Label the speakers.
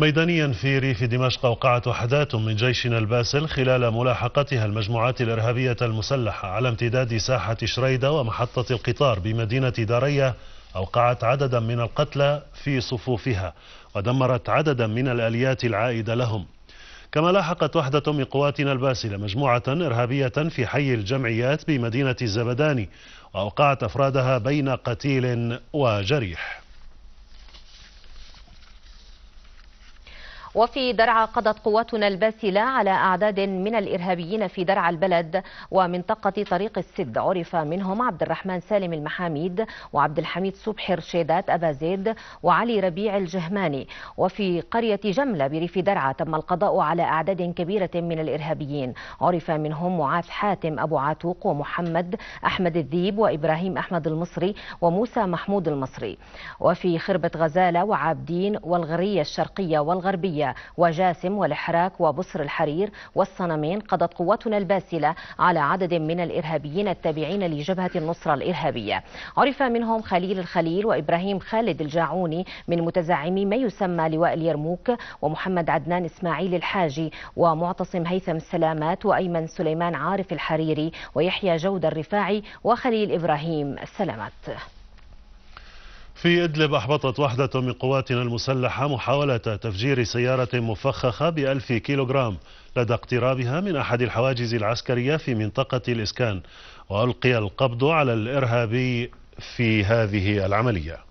Speaker 1: ميدانيا في ريف دمشق أوقعت وحدات من جيشنا الباسل خلال ملاحقتها المجموعات الإرهابية المسلحة على امتداد ساحة شريدة ومحطة القطار بمدينة دارية أوقعت عددا من القتلى في صفوفها ودمرت عددا من الآليات العائدة لهم كما لاحقت وحدة من قواتنا الباسلة مجموعة إرهابية في حي الجمعيات بمدينة الزبداني وأوقعت أفرادها بين قتيل وجريح
Speaker 2: وفي درعا قضت قواتنا الباسلة على أعداد من الإرهابيين في درعا البلد ومنطقة طريق السد عرف منهم عبد الرحمن سالم المحاميد وعبد الحميد صبحي رشيدات أبا زيد وعلي ربيع الجهماني وفي قرية جملة بريف درعا تم القضاء على أعداد كبيرة من الإرهابيين عرف منهم معاذ حاتم أبو عاتوق ومحمد أحمد الذيب وإبراهيم أحمد المصري وموسى محمود المصري وفي خربة غزالة وعابدين والغرية الشرقية والغربية الشرقية وجاسم والحراك وبصر الحرير والصنمين قضت قوتنا الباسلة على عدد من الإرهابيين التابعين لجبهة النصرة الإرهابية عرف منهم خليل الخليل وإبراهيم خالد الجاعوني من متزعمي ما يسمى لواء اليرموك ومحمد عدنان إسماعيل الحاجي ومعتصم هيثم السلامات وأيمن سليمان عارف الحريري ويحيى جودة الرفاعي وخليل إبراهيم السلامات
Speaker 1: في إدلب أحبطت وحدة من قواتنا المسلحة محاولة تفجير سيارة مفخخة بألف كيلوغرام لدى اقترابها من أحد الحواجز العسكرية في منطقة الإسكان وألقي القبض على الإرهابي في هذه العملية